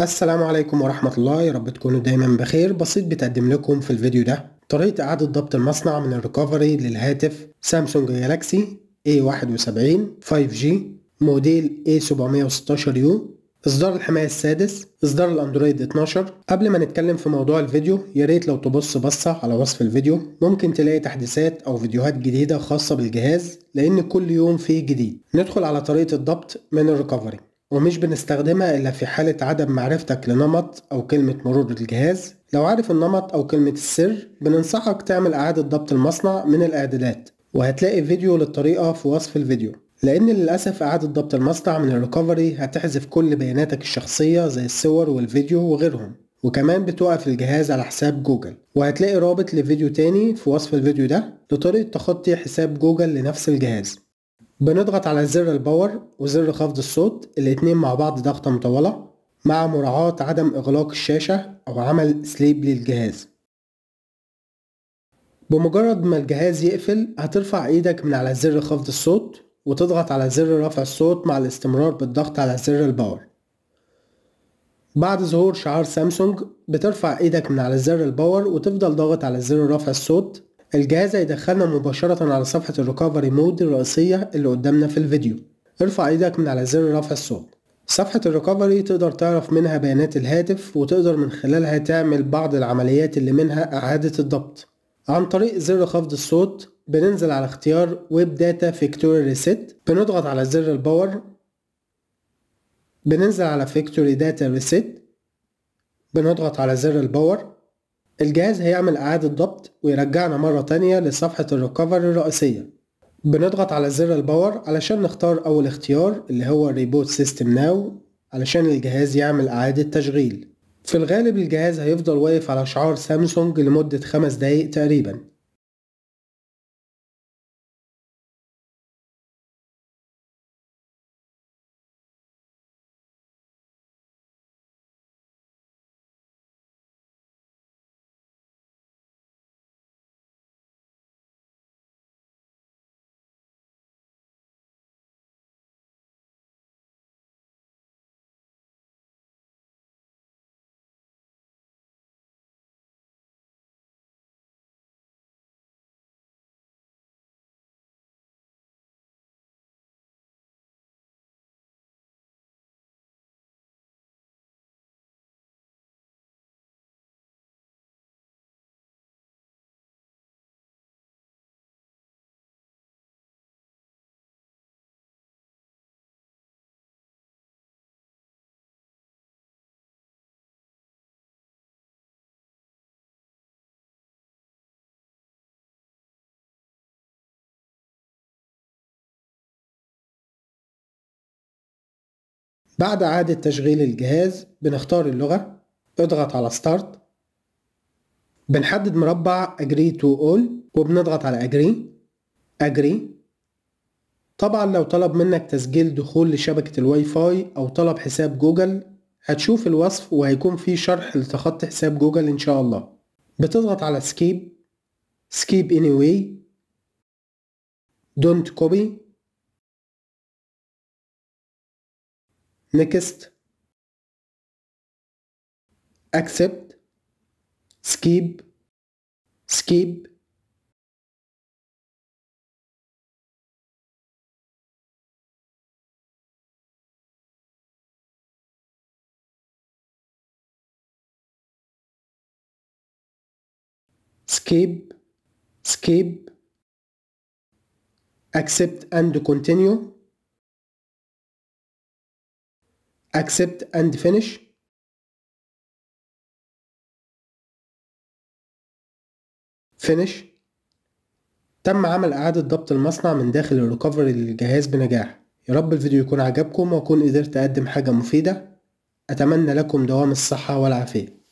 السلام عليكم ورحمة الله يا رب تكونوا دايما بخير بسيط بتقدم لكم في الفيديو ده طريقة إعادة ضبط المصنع من الريكفري للهاتف سامسونج جالاكسي A71 5G موديل A716U إصدار الحماية السادس إصدار الأندرويد 12 قبل ما نتكلم في موضوع الفيديو يا ريت لو تبص بصة على وصف الفيديو ممكن تلاقي تحديثات أو فيديوهات جديدة خاصة بالجهاز لأن كل يوم فيه جديد ندخل على طريقة الضبط من الريكفري ومش بنستخدمها إلا في حالة عدم معرفتك لنمط أو كلمة مرور الجهاز لو عارف النمط أو كلمة السر بننصحك تعمل إعادة ضبط المصنع من الإعدادات وهتلاقي فيديو للطريقة في وصف الفيديو لأن للأسف إعادة ضبط المصنع من الريكفري هتحذف كل بياناتك الشخصية زي الصور والفيديو وغيرهم وكمان بتوقف الجهاز على حساب جوجل وهتلاقي رابط لفيديو تاني في وصف الفيديو ده لطريقة تخطي حساب جوجل لنفس الجهاز بنضغط على زر الباور وزر خفض الصوت الاتنين مع بعض ضغطة مطولة مع مراعاة عدم إغلاق الشاشة أو عمل سليب للجهاز بمجرد ما الجهاز يقفل هترفع ايدك من على زر خفض الصوت وتضغط على زر رفع الصوت مع الاستمرار بالضغط على زر الباور بعد ظهور شعار سامسونج بترفع ايدك من على زر الباور وتفضل ضاغط على زر رفع الصوت الجهاز هيدخلنا مباشرة على صفحة الريكفري مود الرئيسية اللي قدامنا في الفيديو ارفع ايدك من على زر رفع الصوت صفحة الريكفري تقدر تعرف منها بيانات الهاتف وتقدر من خلالها تعمل بعض العمليات اللي منها إعادة الضبط عن طريق زر خفض الصوت بننزل على اختيار ويب داتا فيكتوري ريسيت بنضغط على زر الباور بننزل على فيكتوري داتا ريسيت بنضغط على زر الباور الجهاز هيعمل إعادة ضبط ويرجعنا مرة تانية لصفحة الريكفري الرئيسية بنضغط على زر الباور علشان نختار أول اختيار اللي هو ريبوت سيستم ناو علشان الجهاز يعمل إعادة تشغيل في الغالب الجهاز هيفضل واقف على شعار سامسونج لمدة خمس دقايق تقريبا بعد إعادة تشغيل الجهاز بنختار اللغة اضغط على ستارت بنحدد مربع اجري تو اول وبنضغط على اجري اجري طبعا لو طلب منك تسجيل دخول لشبكة الواي فاي او طلب حساب جوجل هتشوف الوصف وهيكون فيه شرح لتخطي حساب جوجل ان شاء الله بتضغط على سكيب سكيب anyway don't copy next accept skip skip skip skip accept and continue accept and finish finish تم عمل إعادة ضبط المصنع من داخل الريكفري للجهاز بنجاح يا رب الفيديو يكون عجبكم وأكون قدرت أقدم حاجة مفيدة أتمنى لكم دوام الصحة والعافية